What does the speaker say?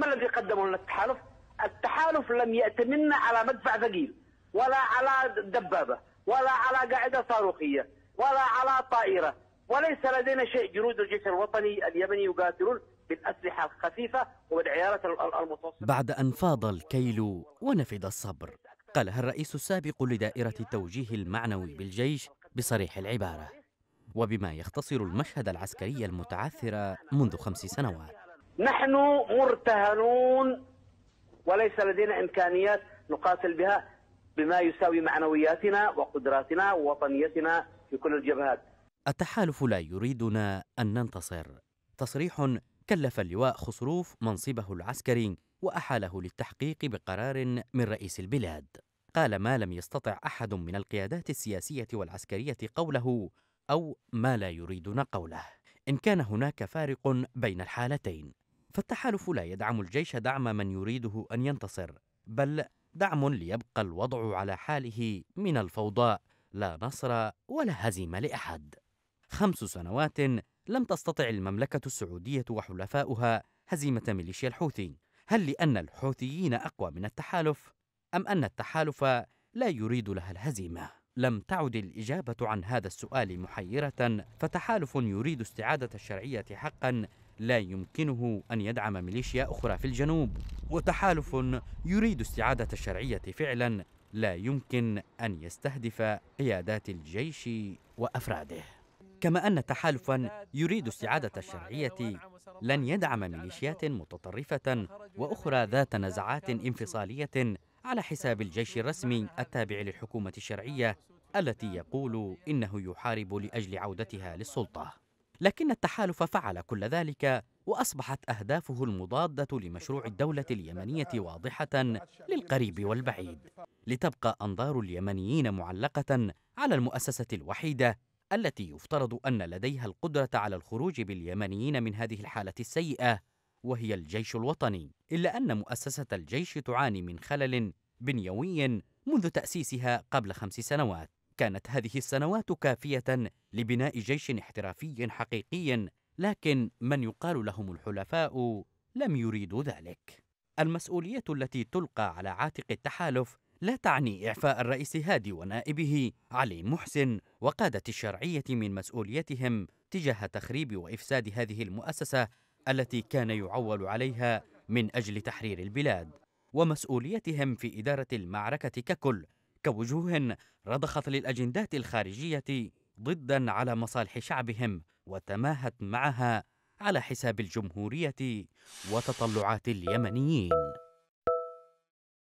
ما الذي قدمه لنا التحالف؟ التحالف لم يأتمنا على مدفع ثقيل ولا على دبابة ولا على قاعدة صاروخية ولا على طائرة وليس لدينا شيء جنود الجيش الوطني اليمني يقاتلون بالأسلحة الخفيفة وبالعيارات المتوسطة بعد أن فاض الكيل ونفد الصبر قالها الرئيس السابق لدائرة التوجيه المعنوي بالجيش بصريح العبارة وبما يختصر المشهد العسكري المتعثر منذ خمس سنوات نحن مرتهنون وليس لدينا إمكانيات نقاتل بها بما يساوي معنوياتنا وقدراتنا ووطنيتنا في كل الجبهات التحالف لا يريدنا أن ننتصر تصريح كلف اللواء خسروف منصبه العسكري وأحاله للتحقيق بقرار من رئيس البلاد قال ما لم يستطع أحد من القيادات السياسية والعسكرية قوله أو ما لا يريدنا قوله إن كان هناك فارق بين الحالتين فالتحالف لا يدعم الجيش دعم من يريده أن ينتصر بل دعم ليبقى الوضع على حاله من الفوضى لا نصر ولا هزيمة لأحد خمس سنوات لم تستطع المملكة السعودية وحلفاؤها هزيمة ميليشيا الحوثي هل لأن الحوثيين أقوى من التحالف أم أن التحالف لا يريد لها الهزيمة لم تعد الإجابة عن هذا السؤال محيرة فتحالف يريد استعادة الشرعية حقا لا يمكنه أن يدعم ميليشيا أخرى في الجنوب وتحالف يريد استعادة الشرعية فعلا لا يمكن أن يستهدف قيادات الجيش وأفراده كما أن تحالفا يريد استعادة الشرعية لن يدعم ميليشيات متطرفة وأخرى ذات نزعات انفصالية على حساب الجيش الرسمي التابع للحكومة الشرعية التي يقول إنه يحارب لأجل عودتها للسلطة لكن التحالف فعل كل ذلك وأصبحت أهدافه المضادة لمشروع الدولة اليمنية واضحة للقريب والبعيد لتبقى أنظار اليمنيين معلقة على المؤسسة الوحيدة التي يفترض أن لديها القدرة على الخروج باليمنيين من هذه الحالة السيئة وهي الجيش الوطني إلا أن مؤسسة الجيش تعاني من خلل بنيوي منذ تأسيسها قبل خمس سنوات كانت هذه السنوات كافية لبناء جيش احترافي حقيقي لكن من يقال لهم الحلفاء لم يريدوا ذلك المسؤولية التي تلقى على عاتق التحالف لا تعني إعفاء الرئيس هادي ونائبه علي محسن وقادة الشرعية من مسؤوليتهم تجاه تخريب وإفساد هذه المؤسسة التي كان يعول عليها من أجل تحرير البلاد ومسؤوليتهم في إدارة المعركة ككل كوجوه رضخت للأجندات الخارجية ضدا على مصالح شعبهم وتماهت معها على حساب الجمهورية وتطلعات اليمنيين